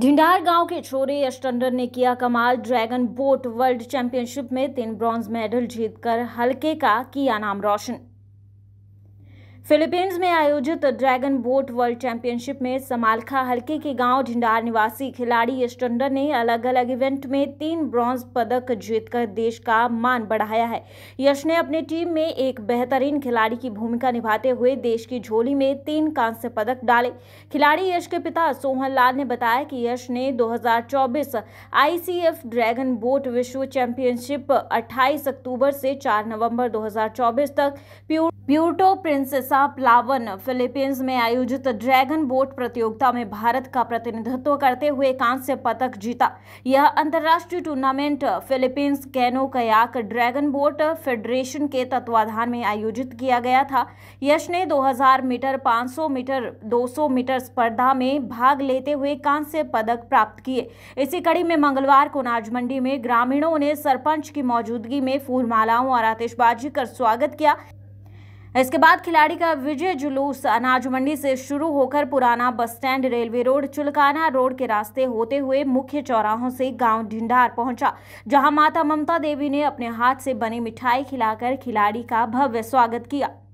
ढिंडार गांव के छोरे यश ने किया कमाल ड्रैगन बोट वर्ल्ड चैंपियनशिप में तीन ब्रॉन्ज मेडल जीतकर हल्के का किया नाम रोशन फिलीपींस में आयोजित ड्रैगन बोट वर्ल्ड चैंपियनशिप में समालखा हल्के के गांव ढिंडार निवासी खिलाड़ी यशटंडर ने अलग अलग इवेंट में तीन ब्रॉन्ज पदक जीतकर देश का मान बढ़ाया है यश ने अपनी टीम में एक बेहतरीन खिलाड़ी की भूमिका निभाते हुए देश की झोली में तीन कांस्य पदक डाले खिलाड़ी यश के पिता सोहन लाल ने बताया कि यश ने दो आईसीएफ ड्रैगन बोट विश्व चैंपियनशिप अट्ठाईस अक्टूबर से चार नवम्बर दो तक प्योर प्यूटो प्रिंसेसा प्लावन फिलीपींस में आयोजित ड्रैगन बोट प्रतियोगिता में भारत का प्रतिनिधित्व करते हुए कांस्य पदक जीता यह अंतर्राष्ट्रीय tournament Philippines canoe kayak dragon boat federation के तत्वाधान में आयोजित किया गया था यश ने 2000 मीटर 500 मीटर 200 मीटर स्पर्धा में भाग लेते हुए कांस्य पदक प्राप्त किए इसी कड़ी में मंगलवार को मंडी में ग्रामीणों ने सरपंच की मौजूदगी में फूलमालाओं और आतिशबाजी कर स्वागत किया इसके बाद खिलाड़ी का विजय जुलूस अनाज मंडी से शुरू होकर पुराना bus stand railway road Chulkana road के रास्ते होते हुए मुख्य चौराहों से गांव ढिंडार पहुंचा जहां माता ममता देवी ने अपने हाथ से बनी मिठाई खिलाकर खिलाड़ी का भव्य स्वागत किया